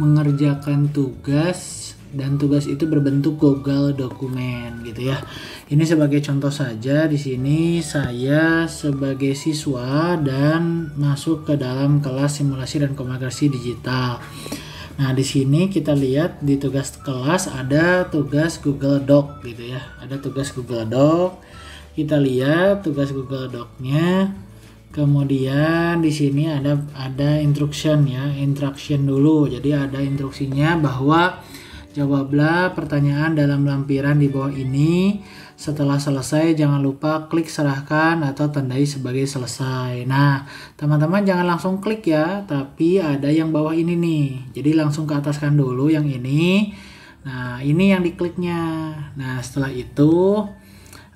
mengerjakan tugas dan tugas itu berbentuk Google dokumen gitu ya. Ini sebagai contoh saja di sini saya sebagai siswa dan masuk ke dalam kelas simulasi dan komunikasi digital. Nah, di sini kita lihat di tugas kelas ada tugas Google Doc gitu ya. Ada tugas Google Doc. Kita lihat tugas Google Doc-nya Kemudian di sini ada ada instruction ya, instruction dulu. Jadi ada instruksinya bahwa jawablah pertanyaan dalam lampiran di bawah ini. Setelah selesai jangan lupa klik serahkan atau tandai sebagai selesai. Nah, teman-teman jangan langsung klik ya, tapi ada yang bawah ini nih. Jadi langsung ke ataskan dulu yang ini. Nah, ini yang dikliknya. Nah, setelah itu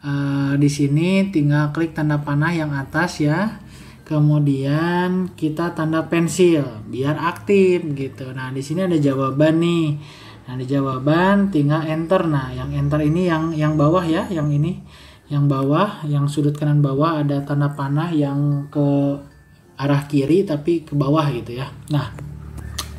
Uh, di sini tinggal klik tanda panah yang atas ya kemudian kita tanda pensil biar aktif gitu nah di sini ada jawaban nih nah di jawaban tinggal enter nah yang enter ini yang yang bawah ya yang ini yang bawah yang sudut kanan bawah ada tanda panah yang ke arah kiri tapi ke bawah gitu ya nah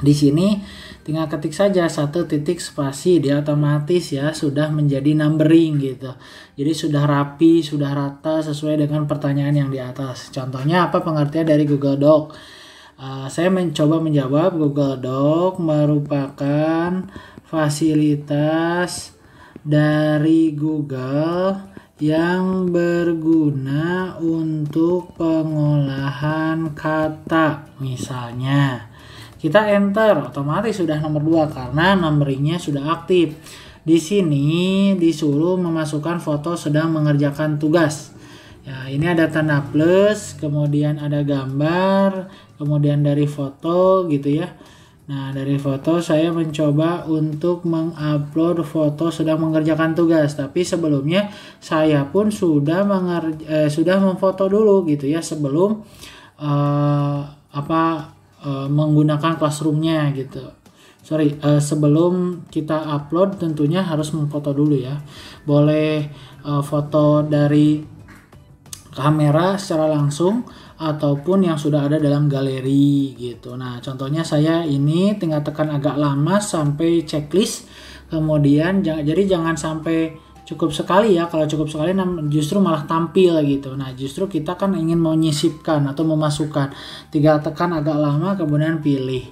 di sini tinggal ketik saja satu titik spasi dia otomatis ya sudah menjadi numbering gitu jadi sudah rapi sudah rata sesuai dengan pertanyaan yang di atas contohnya apa pengertian dari Google Doc uh, saya mencoba menjawab Google Doc merupakan fasilitas dari Google yang berguna untuk pengolahan kata misalnya kita enter otomatis sudah nomor 2 karena numberingnya sudah aktif di sini disuruh memasukkan foto sedang mengerjakan tugas ya ini ada tanda plus kemudian ada gambar kemudian dari foto gitu ya nah dari foto saya mencoba untuk mengupload foto sedang mengerjakan tugas tapi sebelumnya saya pun sudah mengerja, eh, sudah memfoto dulu gitu ya sebelum eh, apa Eh, menggunakan classroomnya gitu sorry uh, sebelum kita upload tentunya harus memfoto dulu ya boleh uh, foto dari kamera secara langsung ataupun yang sudah ada dalam galeri gitu nah contohnya saya ini tinggal tekan agak lama sampai checklist kemudian jadi jangan sampai cukup sekali ya kalau cukup sekali justru malah tampil gitu nah justru kita kan ingin menyisipkan atau memasukkan tiga tekan agak lama kemudian pilih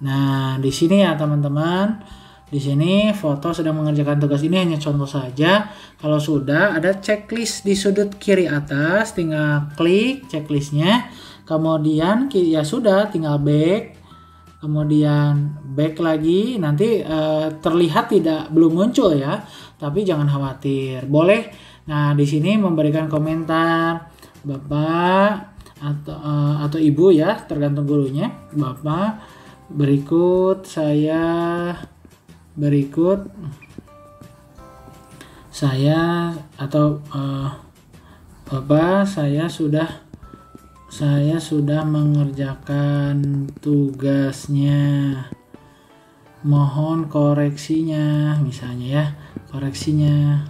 nah di sini ya teman-teman di sini foto sedang mengerjakan tugas ini hanya contoh saja kalau sudah ada checklist di sudut kiri atas tinggal klik checklistnya kemudian ya sudah tinggal back kemudian back lagi nanti uh, terlihat tidak belum muncul ya tapi jangan khawatir boleh nah di sini memberikan komentar bapak atau uh, atau ibu ya tergantung gurunya bapak berikut saya berikut saya atau uh, bapak saya sudah saya sudah mengerjakan tugasnya. Mohon koreksinya, misalnya ya, koreksinya.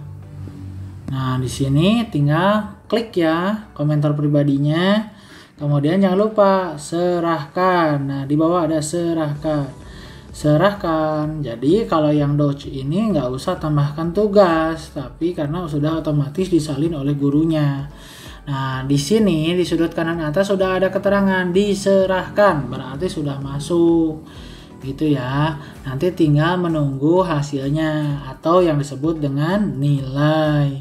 Nah, di sini tinggal klik ya komentar pribadinya. Kemudian jangan lupa serahkan. Nah, di bawah ada serahkan. Serahkan. Jadi kalau yang doc ini nggak usah tambahkan tugas, tapi karena sudah otomatis disalin oleh gurunya. Nah, di sini di sudut kanan atas sudah ada keterangan diserahkan, berarti sudah masuk. Gitu ya. Nanti tinggal menunggu hasilnya atau yang disebut dengan nilai.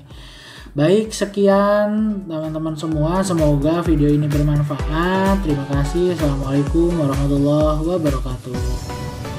Baik, sekian teman-teman semua. Semoga video ini bermanfaat. Terima kasih. Assalamualaikum warahmatullahi wabarakatuh.